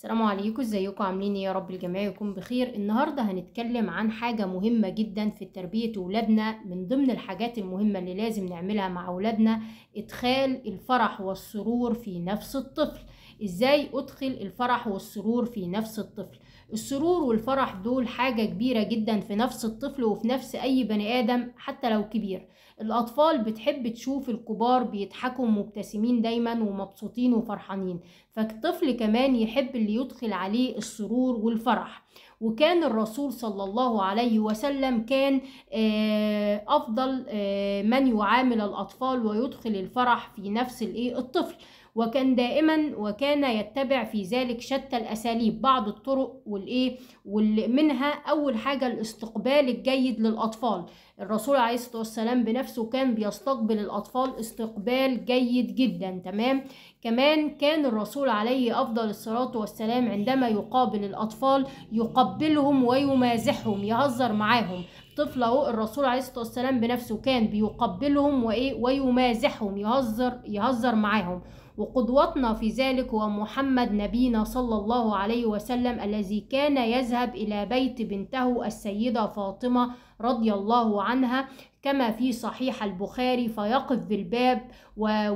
السلام عليكم ازيكم عاملين ايه يا رب الجميع يكون بخير النهارده هنتكلم عن حاجه مهمه جدا في تربيه ولادنا من ضمن الحاجات المهمه اللي لازم نعملها مع ولادنا ادخال الفرح والسرور في نفس الطفل ازاي ادخل الفرح والسرور في نفس الطفل السرور والفرح دول حاجة كبيرة جدا في نفس الطفل وفي نفس أي بني آدم حتى لو كبير الأطفال بتحب تشوف الكبار بيضحكوا مبتسمين دايما ومبسوطين وفرحانين فالطفل كمان يحب اللي يدخل عليه السرور والفرح وكان الرسول صلى الله عليه وسلم كان آه، أفضل آه، من يعامل الأطفال ويدخل الفرح في نفس الطفل وكان دائما وكان يتبع في ذلك شتى الاساليب بعض الطرق والايه منها اول حاجه الاستقبال الجيد للاطفال الرسول عليه الصلاة والسلام بنفسه كان بيستقبل الأطفال استقبال جيد جدا تمام كمان كان الرسول عليه أفضل الصلاة والسلام عندما يقابل الأطفال يقبلهم ويمازحهم يهزر معاهم طفل اهو الرسول عليه الصلاه والسلام بنفسه كان بيقبلهم وايه ويمازحهم يهزر يهزر معاهم وقدوتنا في ذلك هو محمد نبينا صلى الله عليه وسلم الذي كان يذهب إلى بيت بنته السيدة فاطمة رضي الله عنها كما في صحيح البخاري فيقف بالباب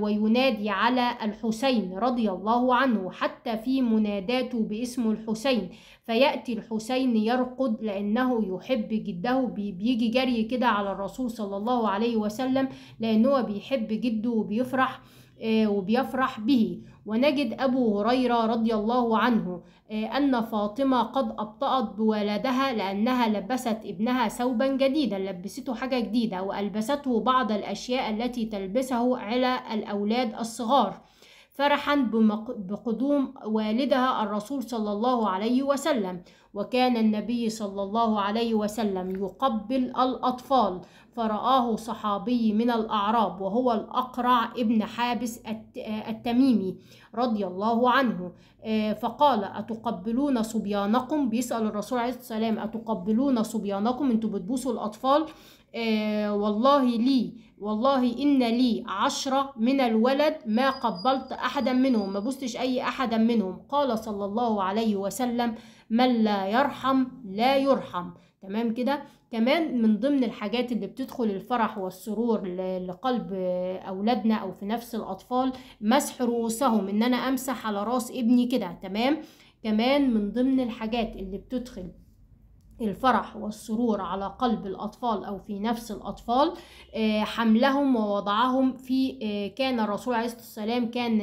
وينادي على الحسين رضي الله عنه حتى في مناداته باسم الحسين فيأتي الحسين يرقد لأنه يحب جده بيجي جري كده على الرسول صلى الله عليه وسلم لأنه بيحب جده وبيفرح آه، وبيفرح به ونجد أبو هريرة رضي الله عنه آه، أن فاطمة قد أبطأت بولدها لأنها لبست ابنها ثوبا جديدا لبسته حاجة جديدة وألبسته بعض الأشياء التي تلبسه على الأولاد الصغار فرحا بقدوم والدها الرسول صلى الله عليه وسلم وكان النبي صلى الله عليه وسلم يقبل الأطفال فرآه صحابي من الأعراب وهو الأقرع ابن حابس التميمي رضي الله عنه آه، فقال أتقبلون صبيانكم بيسأل الرسول عليه الصلاة والسلام أتقبلون صبيانكم أنتوا بتبوسوا الأطفال آه، والله لي والله إن لي عشرة من الولد ما قبلت أحدا منهم ما بوستش أي أحدا منهم قال صلى الله عليه وسلم من لا يرحم لا يرحم تمام كده كمان من ضمن الحاجات اللي بتدخل الفرح والسرور لقلب اولادنا او في نفس الاطفال مسح رؤوسهم ان انا امسح على راس ابني كده تمام كمان من ضمن الحاجات اللي بتدخل الفرح والسرور على قلب الأطفال أو في نفس الأطفال آه، حملهم ووضعهم في آه، كان الرسول عليه الصلاة والسلام كان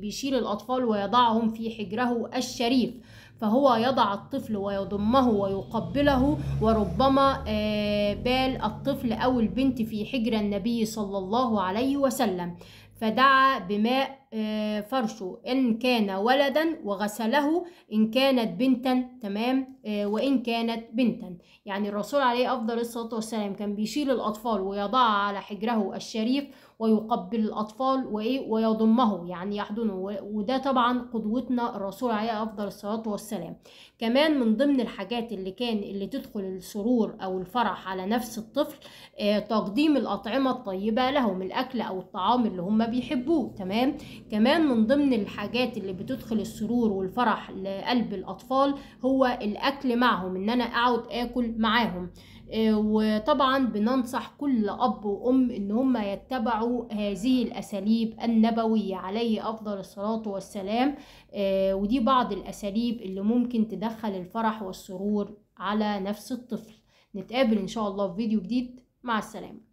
بيشيل الأطفال ويضعهم في حجره الشريف فهو يضع الطفل ويضمه ويقبله وربما آه، بال الطفل أو البنت في حجر النبي صلى الله عليه وسلم فدعا بماء آه، فرشه إن كان ولدا وغسله إن كانت بنتا تمام آه، وإن كانت بنتا يعني الرسول عليه أفضل الصلاة والسلام كان بيشيل الأطفال ويضع على حجره الشريف ويقبل الأطفال وإيه ويضمه يعني يحضنه وده طبعا قدوتنا الرسول عليه أفضل الصلاة والسلام والسلام كمان من ضمن الحاجات اللي كان اللي تدخل السرور أو الفرح على نفس الطفل آه، تقديم الأطعمة الطيبة لهم الأكل أو الطعام اللي هم بيحبوه تمام كمان من ضمن الحاجات اللي بتدخل السرور والفرح لقلب الأطفال هو الأكل معهم إن أنا أقعد آكل معاهم آه، وطبعا بننصح كل أب وأم إن هم يتبعوا هذه الأساليب النبوية عليه أفضل الصلاة والسلام آه، ودي بعض الأساليب اللي اللي ممكن تدخل الفرح والسرور على نفس الطفل نتقابل ان شاء الله في فيديو جديد مع السلامه